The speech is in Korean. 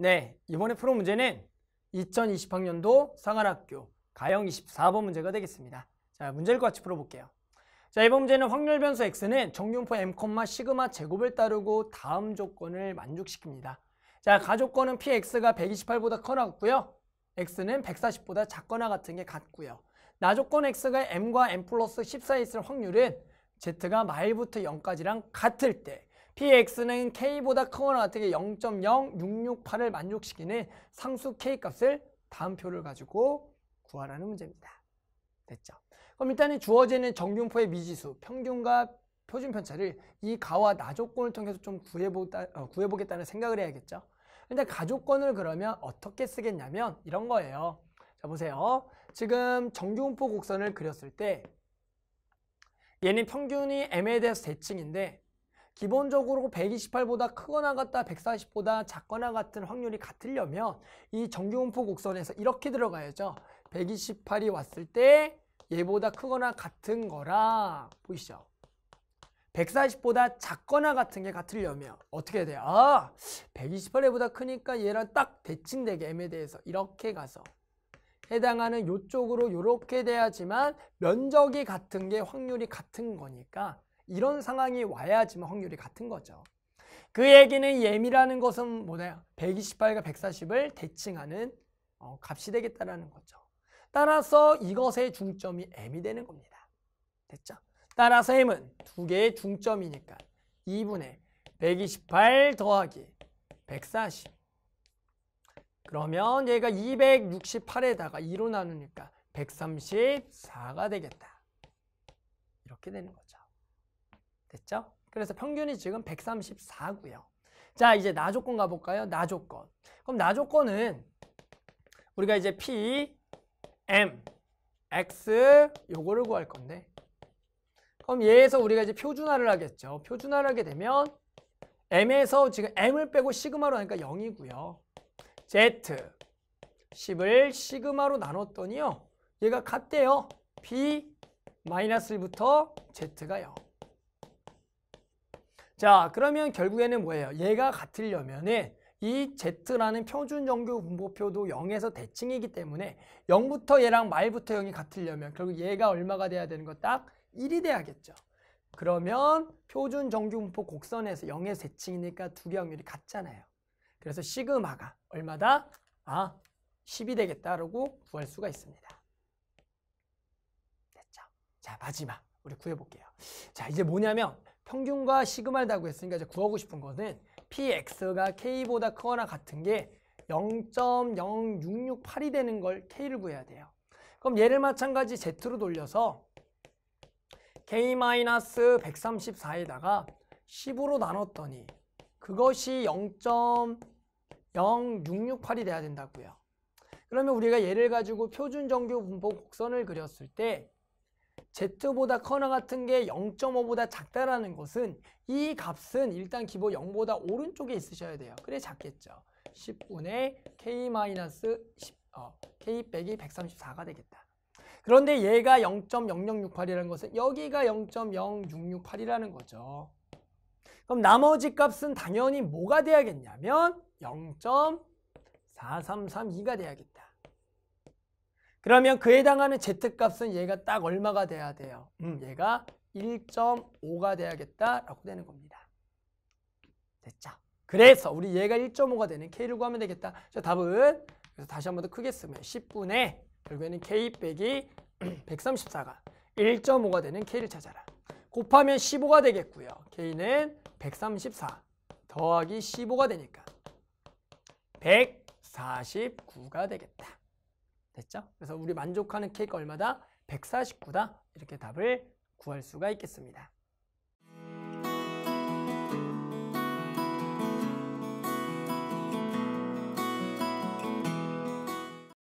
네, 이번에 풀어 문제는 2020학년도 상한학교 가형 24번 문제가 되겠습니다. 자, 문제를 같이 풀어볼게요. 자, 이번 문제는 확률 변수 x는 정용포 m, 시그마 제곱을 따르고 다음 조건을 만족시킵니다. 자, 가조건은 px가 128보다 커나 같고요. x는 140보다 작거나 같은 게 같고요. 나조건 x가 m과 m 플러스 14에 있을 확률은 z가 마일부터 0까지랑 같을 때 px는 k보다 크거나 어떻게 0.0668을 만족시키는 상수 k값을 다음 표를 가지고 구하라는 문제입니다. 됐죠? 그럼 일단은 주어지는 정균포의 미지수, 평균과 표준 편차를 이 가와 나 조건을 통해서 좀 구해보다, 어, 구해보겠다는 생각을 해야겠죠. 근데 가조건을 그러면 어떻게 쓰겠냐면 이런 거예요. 자 보세요. 지금 정균포 곡선을 그렸을 때 얘는 평균이 m에 대해서 대칭인데 기본적으로 128보다 크거나 같다 140보다 작거나 같은 확률이 같으려면 이 정규분포 곡선에서 이렇게 들어가야죠. 128이 왔을 때 얘보다 크거나 같은 거라 보이시죠? 140보다 작거나 같은 게 같으려면 어떻게 해야 돼요? 아, 128보다 크니까 얘랑 딱 대칭되게 M에 대해서 이렇게 가서 해당하는 이쪽으로이렇게 돼야지만 면적이 같은 게 확률이 같은 거니까 이런 상황이 와야지만 확률이 같은 거죠. 그 얘기는 예미라는 것은 뭐냐? 128과 140을 대칭하는 어, 값이 되겠다라는 거죠. 따라서 이것의 중점이 m이 되는 겁니다. 됐죠? 따라서 m은 두 개의 중점이니까 2분의 128 더하기 140 그러면 얘가 268에다가 2로 나누니까 134가 되겠다. 이렇게 되는 거죠. 됐죠? 그래서 평균이 지금 134고요. 자, 이제 나 조건 가볼까요? 나 조건. 그럼 나 조건은 우리가 이제 P, M, X 요거를 구할 건데 그럼 얘에서 우리가 이제 표준화를 하겠죠. 표준화를 하게 되면 M에서 지금 M을 빼고 시그마로 하니까 0이고요. Z 10을 시그마로 나눴더니요. 얘가 같대요. B 마이너스 1부터 Z가 0. 자, 그러면 결국에는 뭐예요? 얘가 같으려면은 이 Z라는 표준 정규 분포표도 0에서 대칭이기 때문에 0부터 얘랑 말부터 0이 같으려면 결국 얘가 얼마가 돼야 되는 거 딱 1이 돼야겠죠. 그러면 표준 정규 분포 곡선에서 0에서 대칭이니까 두 개 확률이 같잖아요. 그래서 시그마가 얼마다? 아, 10이 되겠다라고 구할 수가 있습니다. 됐죠? 자, 마지막 우리 구해볼게요. 자, 이제 뭐냐면 평균과 시그마를 달고 했으니까 이제 구하고 싶은 것은 px가 k보다 크거나 같은 게 0.0668이 되는 걸 k를 구해야 돼요. 그럼 얘를 마찬가지 z로 돌려서 k-134에다가 10으로 나눴더니 그것이 0.0668이 돼야 된다고요. 그러면 우리가 얘를 가지고 표준 정규 분포 곡선을 그렸을 때 Z보다 커나 같은 게 0.5보다 작다라는 것은 이 값은 일단 기호 0보다 오른쪽에 있으셔야 돼요. 그래 작겠죠. 10분의 k-10 마이너스 어, k 134가 되겠다. 그런데 얘가 0.0068이라는 것은 여기가 0.0668이라는 거죠. 그럼 나머지 값은 당연히 뭐가 돼야겠냐면 0.4332가 돼야겠다. 그러면 그에 해당하는 z값은 얘가 딱 얼마가 돼야 돼요? 음, 얘가 1.5가 돼야겠다라고 되는 겁니다. 됐죠? 그래서 우리 얘가 1.5가 되는 k를 구하면 되겠다. 저 답은 그래서 다시 한 번 더 크게 쓰면 10분의 결국에는 k 빼기 134가 1.5가 되는 k를 찾아라. 곱하면 15가 되겠고요. k는 134 더하기 15가 되니까 149가 되겠다. 됐죠? 그래서 우리 만족하는 케이크 얼마다? 149다. 이렇게 답을 구할 수가 있겠습니다.